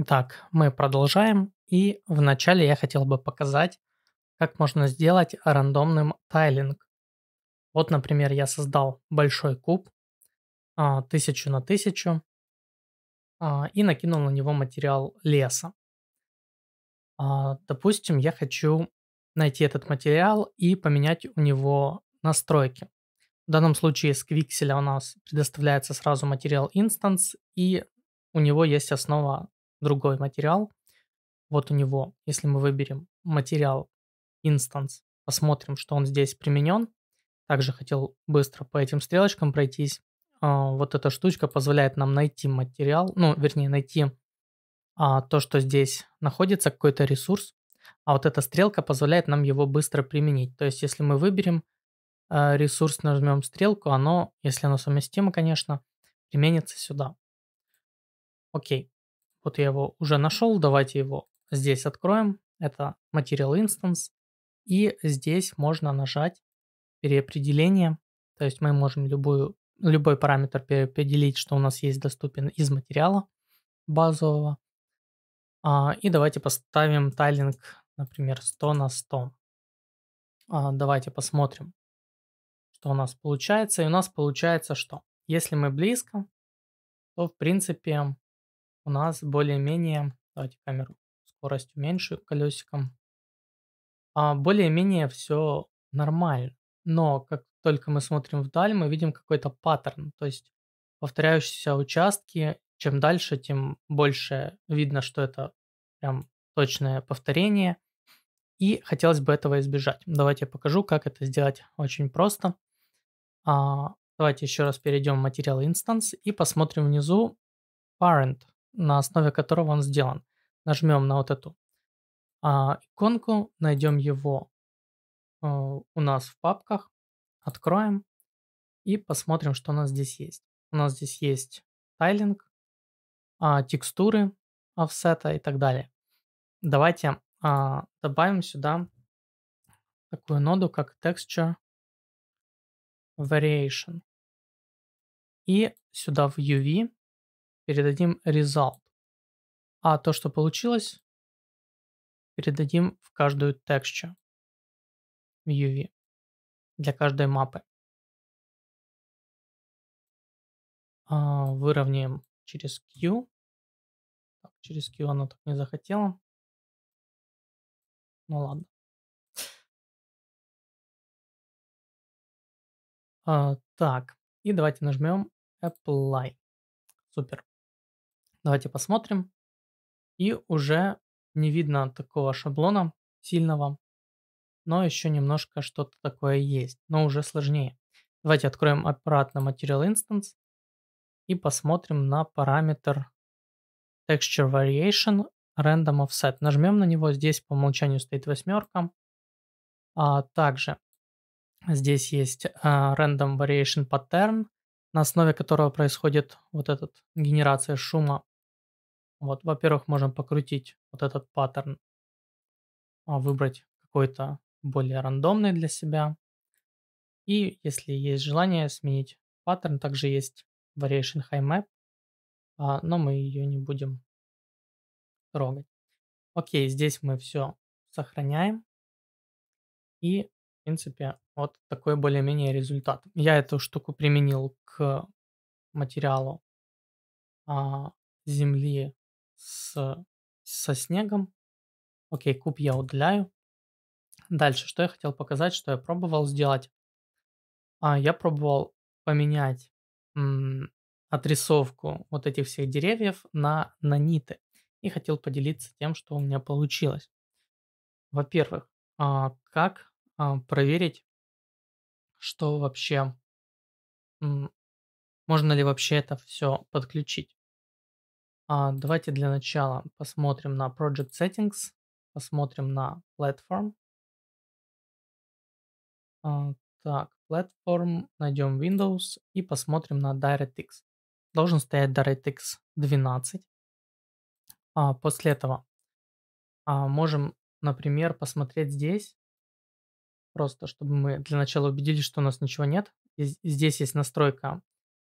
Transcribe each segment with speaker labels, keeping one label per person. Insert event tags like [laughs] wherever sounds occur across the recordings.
Speaker 1: Итак, мы продолжаем, и вначале я хотел бы показать, как можно сделать рандомным тайлинг. Вот, например, я создал большой куб, а, тысячу на тысячу, а, и накинул на него материал леса. А, допустим, я хочу найти этот материал и поменять у него настройки. В данном случае с Quixel у нас предоставляется сразу материал Instance, и у него есть основа другой материал. Вот у него, если мы выберем материал instance, посмотрим, что он здесь применен. Также хотел быстро по этим стрелочкам пройтись. А, вот эта штучка позволяет нам найти материал, ну, вернее, найти а, то, что здесь находится, какой-то ресурс. А вот эта стрелка позволяет нам его быстро применить. То есть, если мы выберем а, ресурс, нажмем стрелку, оно, если оно совместимо, конечно, применится сюда. Окей. Вот я его уже нашел, давайте его здесь откроем. Это Material Instance. И здесь можно нажать переопределение. То есть мы можем любую, любой параметр переопределить, что у нас есть доступен из материала базового. А, и давайте поставим тайлинг, например, 100 на 100. А, давайте посмотрим, что у нас получается. И у нас получается, что если мы близко, то в принципе у нас более-менее, давайте камеру скорость уменьшу колесиком, а, более-менее все нормально. Но как только мы смотрим вдаль, мы видим какой-то паттерн, то есть повторяющиеся участки, чем дальше, тем больше видно, что это прям точное повторение, и хотелось бы этого избежать. Давайте я покажу, как это сделать очень просто. А, давайте еще раз перейдем в материал Instance и посмотрим внизу Parent – на основе которого он сделан. Нажмем на вот эту а, иконку, найдем его а, у нас в папках, откроем и посмотрим, что у нас здесь есть. У нас здесь есть тайлинг, а, текстуры офсета и так далее. Давайте а, добавим сюда такую ноду, как texture variation.
Speaker 2: И сюда в UV передадим result. А то, что получилось, передадим в каждую texture в UV для каждой мапы. А, выровняем через Q. через Q она так не захотела Ну ладно. А, так,
Speaker 1: и давайте нажмем Apply. Супер. Давайте посмотрим. И уже не видно такого шаблона сильного, но еще немножко что-то такое есть, но уже сложнее. Давайте откроем обратно Material Instance и посмотрим на параметр Texture Variation Random Offset. Нажмем на него, здесь по умолчанию стоит восьмерка. А также здесь есть а, Random Variation Pattern, на основе которого происходит вот эта генерация шума. Вот, во-первых, можем покрутить вот этот паттерн, а, выбрать какой-то более рандомный для себя. И если есть желание сменить паттерн, также есть Variation High Map, а, но мы ее не будем трогать. Окей, здесь мы все сохраняем. И принципе, вот такой более-менее результат. Я эту штуку применил к материалу а, земли с, со снегом. Окей, куб я удаляю. Дальше, что я хотел показать, что я пробовал сделать. А, я пробовал поменять м, отрисовку вот этих всех деревьев на на ниты И хотел поделиться тем, что у меня получилось. Во-первых, а, как а, проверить, что вообще, можно ли вообще это все подключить. А, давайте для начала посмотрим на Project Settings, посмотрим на Platform. А, так, Platform, найдем Windows и посмотрим на DirectX. Должен стоять DirectX 12. после этого можем, например, посмотреть здесь Просто чтобы мы для начала убедились, что у нас ничего нет. И здесь есть настройка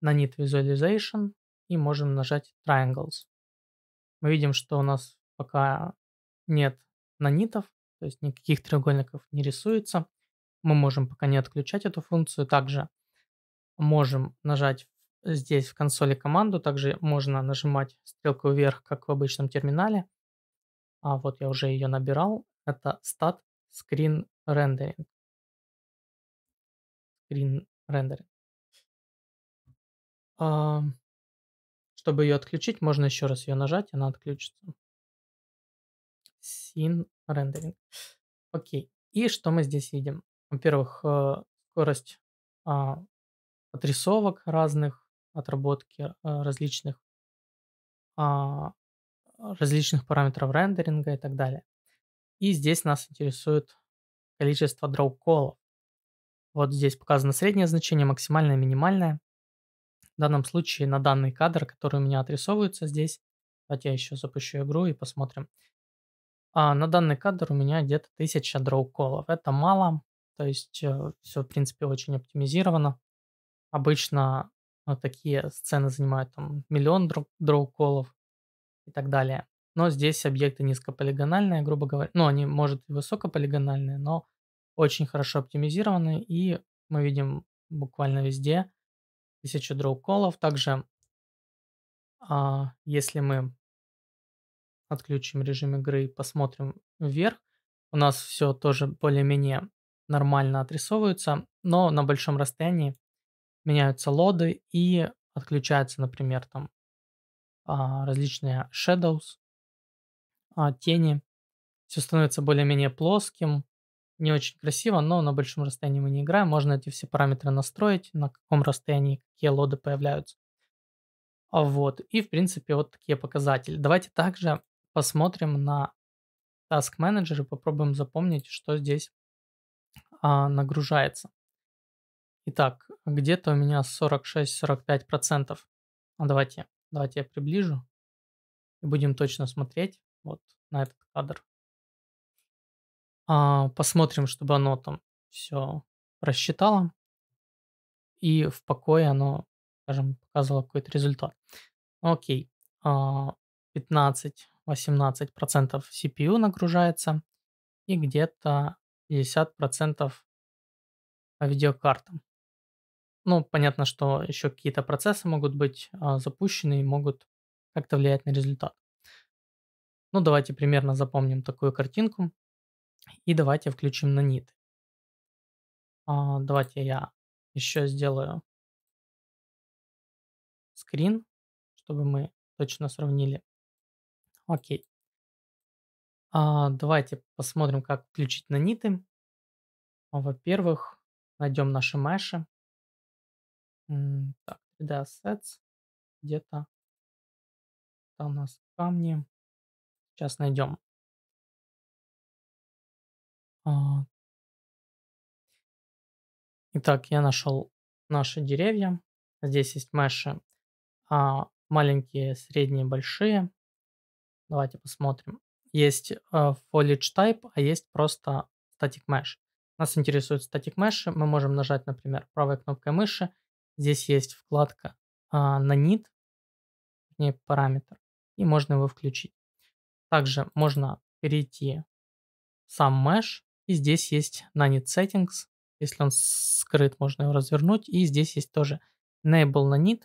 Speaker 1: на Need Visualization и можем нажать Triangles. Мы видим, что у нас пока нет нанитов, то есть никаких треугольников не рисуется. Мы можем пока не отключать эту функцию. Также можем нажать здесь в консоли команду. Также можно нажимать стрелку вверх, как в обычном терминале. А вот я уже ее набирал. Это stat screen
Speaker 2: Рендеринг. Screen рендеринг. чтобы ее отключить, можно еще раз ее нажать, она
Speaker 1: отключится. Scene рендеринг. Окей. И что мы здесь видим? Во-первых, э, скорость а, отрисовок разных, отработки э, различных а, различных параметров рендеринга и так далее. И здесь нас интересует количество дроу-колов. Вот здесь показано среднее значение, максимальное, минимальное. В данном случае на данный кадр, который у меня отрисовывается здесь, давайте я еще запущу игру и посмотрим. А на данный кадр у меня где-то 1000 дроу-колов. Это мало, то есть э, все, в принципе, очень оптимизировано. Обычно вот э, такие сцены занимают там миллион дроу-колов и так далее но здесь объекты низкополигональные, грубо говоря. Ну, они, может, и высокополигональные, но очень хорошо оптимизированы, и мы видим буквально везде тысячу дроу-колов. Также, а, если мы отключим режим игры и посмотрим вверх, у нас все тоже более-менее нормально отрисовывается, но на большом расстоянии меняются лоды и отключаются, например, там а, различные shadows, а, тени. Все становится более-менее плоским. Не очень красиво, но на большом расстоянии мы не играем. Можно эти все параметры настроить, на каком расстоянии какие лоды появляются. А вот. И, в принципе, вот такие показатели. Давайте также посмотрим на Task Manager и попробуем запомнить, что здесь а, нагружается. Итак, где-то у меня 46-45%. А давайте, давайте я приближу и будем точно смотреть вот на этот кадр.
Speaker 2: А, посмотрим,
Speaker 1: чтобы оно там все рассчитало. И в покое оно, скажем, показывало какой-то результат. Окей. А, 15-18% CPU нагружается и где-то 50% видеокарта. Ну, понятно, что еще какие-то процессы могут быть а, запущены и могут как-то влиять на результат. Ну, давайте примерно запомним такую картинку. И давайте включим
Speaker 2: на нит. А, давайте я еще сделаю скрин, чтобы мы точно сравнили. Окей. А, давайте посмотрим, как включить на ниты. Во-первых, найдем наши меши. Так, где d assets. Где-то Там у нас камни. Сейчас найдем. А. Итак, я нашел наши деревья.
Speaker 1: Здесь есть меши а, маленькие, средние, большие. Давайте посмотрим. Есть э, foliage type, а есть просто static mesh. Нас интересуют static mesh. Мы можем нажать, например, правой кнопкой мыши. Здесь есть вкладка э, на need, не параметр, и можно его включить. Также можно перейти в сам mesh, и здесь есть nanit settings, если он скрыт, можно его развернуть, и здесь есть тоже enable nanit,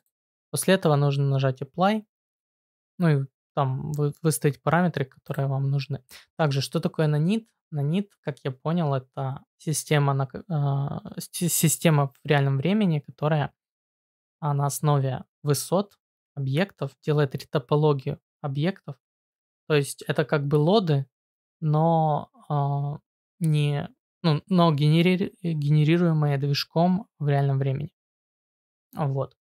Speaker 1: после этого нужно нажать apply, ну и там выставить параметры, которые вам нужны. Также, что такое nanit? Nanit, как я понял, это система, на, э, система в реальном времени, которая на основе высот объектов делает ретопологию объектов то есть это как бы лоды, но э, не, ну, но генери, генерируемые движком в реальном времени. Вот.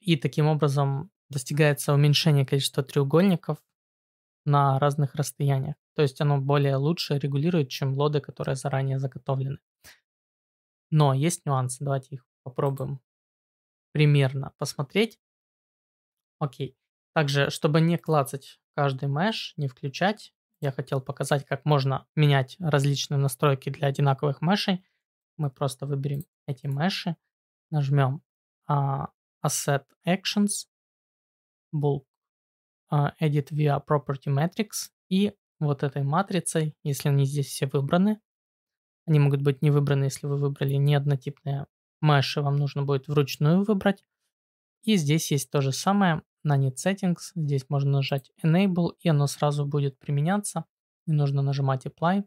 Speaker 1: И таким образом достигается уменьшение количества треугольников на разных расстояниях. То есть оно более лучше регулирует, чем лоды, которые заранее заготовлены. Но есть нюансы, давайте их попробуем примерно посмотреть. Окей. Также, чтобы не клацать каждый меш, не включать. Я хотел показать, как можно менять различные настройки для одинаковых мешей. Мы просто выберем эти меши, нажмем uh, Asset Actions, Bulk, uh, Edit via Property Matrix и вот этой матрицей, если они здесь все выбраны. Они могут быть не выбраны, если вы выбрали не однотипные меши, вам нужно будет вручную выбрать. И здесь есть то же самое на Need Settings. Здесь можно нажать Enable, и оно сразу будет применяться. Не нужно нажимать Apply.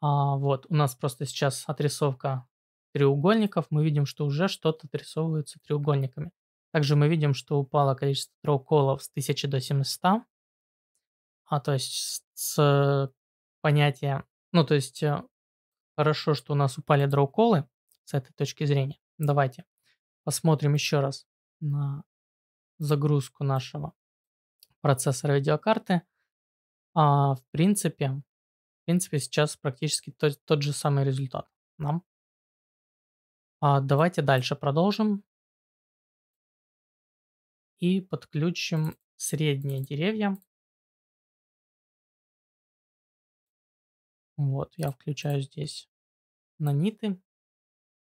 Speaker 1: А, вот, у нас просто сейчас отрисовка треугольников. Мы видим, что уже что-то отрисовывается треугольниками. Также мы видим, что упало количество троуколов с 1000 до 700. А то есть с понятия... Ну, то есть э, хорошо, что у нас упали дроуколы с этой точки зрения. Давайте посмотрим еще раз на загрузку нашего процессора видеокарты, а, в принципе, в принципе сейчас практически тот, тот же самый результат нам. А, давайте дальше продолжим
Speaker 2: и подключим средние деревья. Вот, я включаю здесь наниты.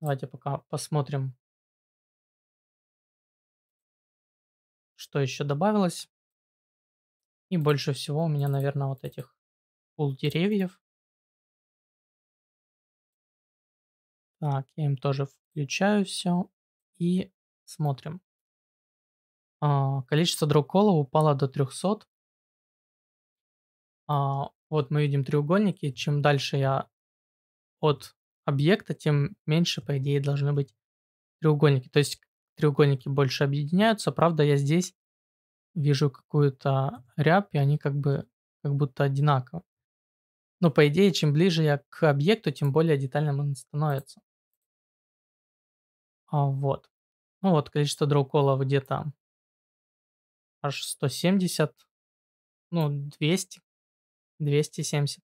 Speaker 2: Давайте пока посмотрим что еще добавилось. И больше всего у меня, наверное, вот этих пул деревьев. Так, я им тоже включаю все
Speaker 1: и смотрим. А, количество дрокола упало до 300. А, вот мы видим треугольники. Чем дальше я от объекта, тем меньше, по идее, должны быть треугольники. То есть треугольники больше объединяются. Правда, я здесь вижу какую-то рябь, и они как бы как будто одинаковы. Но по идее, чем ближе я к объекту, тем более детальным он становится. А вот. Ну вот, количество дроуколов где-то аж 170, ну 200, 270.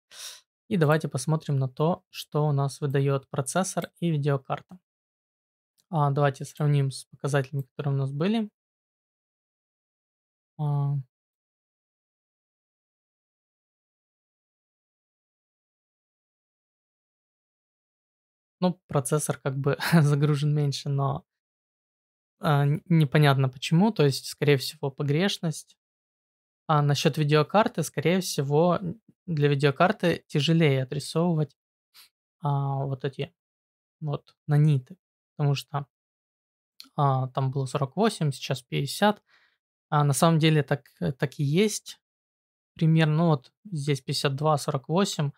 Speaker 1: И давайте посмотрим на то, что у нас выдает процессор и видеокарта. А, давайте сравним с показателями, которые у нас были. А,
Speaker 2: ну, процессор как бы [laughs] загружен меньше, но
Speaker 1: а, непонятно почему, то есть, скорее всего, погрешность. А насчет видеокарты, скорее всего, для видеокарты тяжелее отрисовывать а, вот эти вот наниты потому что а, там было 48, сейчас 50. А на самом деле так, э, так и есть. Примерно, ну вот здесь 52, 48,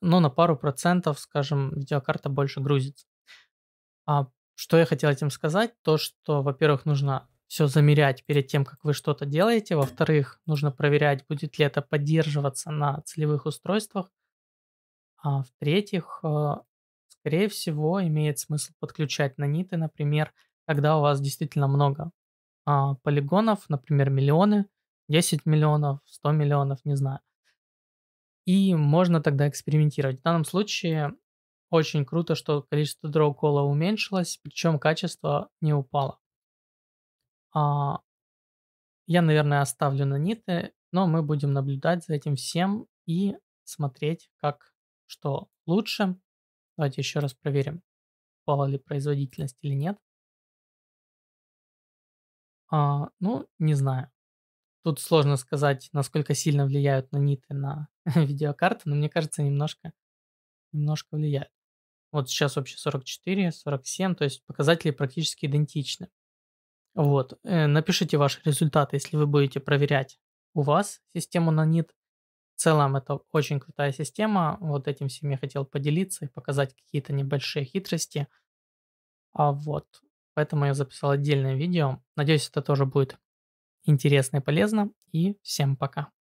Speaker 1: но на пару процентов, скажем, видеокарта больше грузится. А что я хотел этим сказать? То, что, во-первых, нужно все замерять перед тем, как вы что-то делаете. Во-вторых, нужно проверять, будет ли это поддерживаться на целевых устройствах. А в-третьих, э, Скорее всего, имеет смысл подключать наниты, например, когда у вас действительно много а, полигонов, например, миллионы, 10 миллионов, 100 миллионов, не знаю. И можно тогда экспериментировать. В данном случае очень круто, что количество дроукола уменьшилось, причем качество не упало. А, я, наверное, оставлю на ниты, но мы будем наблюдать за этим всем и смотреть, как что лучше. Давайте еще раз проверим, упала ли производительность или нет. А, ну, не знаю. Тут сложно сказать, насколько сильно влияют на наниты на [laughs] видеокарты, но мне кажется, немножко, немножко влияют. Вот сейчас вообще 44, 47, то есть показатели практически идентичны. Вот, э, напишите ваши результаты, если вы будете проверять у вас систему на нанит в целом это очень крутая система. Вот этим всем я хотел поделиться и показать какие-то небольшие хитрости. А вот, поэтому я записал отдельное видео. Надеюсь, это тоже будет интересно и полезно. И
Speaker 2: всем пока.